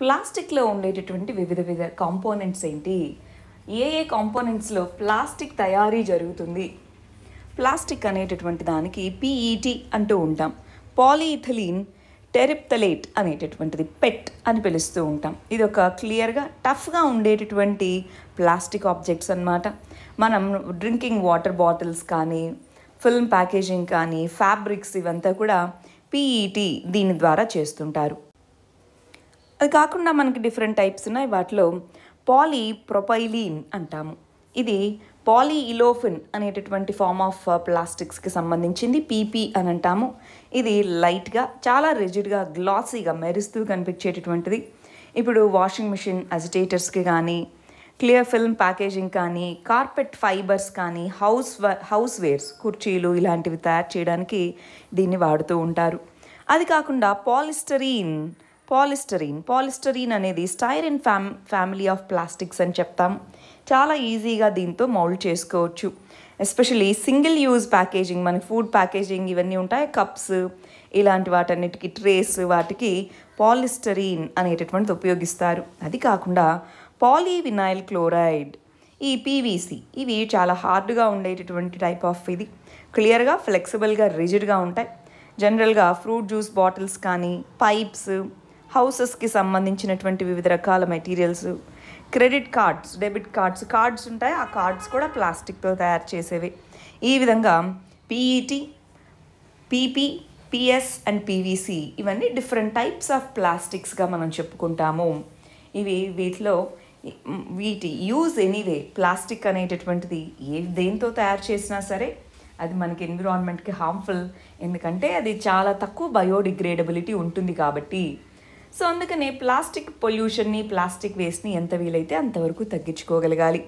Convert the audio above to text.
ప్లాస్టిక్లో ఉండేటటువంటి వివిధ వివిధ కాంపోనెంట్స్ ఏంటి ఏ ఏ కాంపోనెంట్స్లో ప్లాస్టిక్ తయారీ జరుగుతుంది ప్లాస్టిక్ అనేటటువంటి దానికి పిఈటి అంటూ ఉంటాం పాలీథిలీన్ టెరిప్తలేట్ అనేటటువంటిది పెట్ అని పిలుస్తూ ఉంటాం ఇది ఒక క్లియర్గా టఫ్గా ఉండేటటువంటి ప్లాస్టిక్ ఆబ్జెక్ట్స్ అనమాట మనం డ్రింకింగ్ వాటర్ బాటిల్స్ కానీ ఫిల్మ్ ప్యాకేజింగ్ కానీ ఫ్యాబ్రిక్స్ ఇవంతా కూడా పిఈటి దీని ద్వారా చేస్తుంటారు అది కాకుండా మనకి డిఫరెంట్ టైప్స్ ఉన్నాయి వాటిలో పాలీ ప్రొపైలీన్ అంటాము ఇది పాలీ ఇలోఫిన్ అనేటటువంటి ఫామ్ ఆఫ్ ప్లాస్టిక్స్కి సంబంధించింది పీపీ అని అంటాము ఇది లైట్గా చాలా రిజిడ్గా గ్లాసీగా మెరుస్తూ కనిపించేటటువంటిది ఇప్పుడు వాషింగ్ మిషన్ అజిటేటర్స్కి కానీ క్లియర్ ఫిల్మ్ ప్యాకేజింగ్ కానీ కార్పెట్ ఫైబర్స్ కానీ హౌస్ హౌస్ వేర్స్ కుర్చీలు ఇలాంటివి తయారు చేయడానికి దీన్ని వాడుతూ ఉంటారు అది కాకుండా పాలిస్టరీన్ పాలిస్టరీన్ పాలిస్టరీన్ అనేది స్టైరిన్ ఫ్యామ్ ఫ్యామిలీ ఆఫ్ ప్లాస్టిక్స్ అని చెప్తాం చాలా ఈజీగా దీంతో మౌల్డ్ చేసుకోవచ్చు ఎస్పెషలీ సింగిల్ యూజ్ ప్యాకేజింగ్ మన ఫుడ్ ప్యాకేజింగ్ ఇవన్నీ ఉంటాయి కప్స్ ఇలాంటి వాటన్నిటికీ ట్రేస్ వాటికి పాలిస్టరీన్ అనేటటువంటిది ఉపయోగిస్తారు అది కాకుండా పాలీవినైల్ క్లోరైడ్ ఈ పీవీసీ ఇవి చాలా హార్డ్గా ఉండేటటువంటి టైప్ ఆఫ్ ఇది క్లియర్గా ఫ్లెక్సిబుల్గా రిజిడ్గా ఉంటాయి జనరల్గా ఫ్రూట్ జ్యూస్ బాటిల్స్ కానీ పైప్స్ హౌసెస్కి సంబంధించినటువంటి వివిధ రకాల materials credit cards debit cards cards ఉంటాయి ఆ కార్డ్స్ కూడా ప్లాస్టిక్తో తయారు చేసేవి ఈ విధంగా PET PP PS and PVC ఇవన్నీ డిఫరెంట్ టైప్స్ ఆఫ్ ప్లాస్టిక్స్గా మనం చెప్పుకుంటాము ఇవి వీటిలో వీటి యూజ్ ఎనీవే ప్లాస్టిక్ అనేటటువంటిది ఏ దేంతో తయారు చేసినా సరే అది మనకి ఎన్విరాన్మెంట్కి హార్మ్ఫుల్ ఎందుకంటే అది చాలా తక్కువ బయోడిగ్రేడబిలిటీ ఉంటుంది కాబట్టి సో అందుకనే ప్లాస్టిక్ పొల్యూషన్ని ప్లాస్టిక్ వేస్ట్ని ఎంత వీలైతే అంతవరకు తగ్గించుకోగలగాలి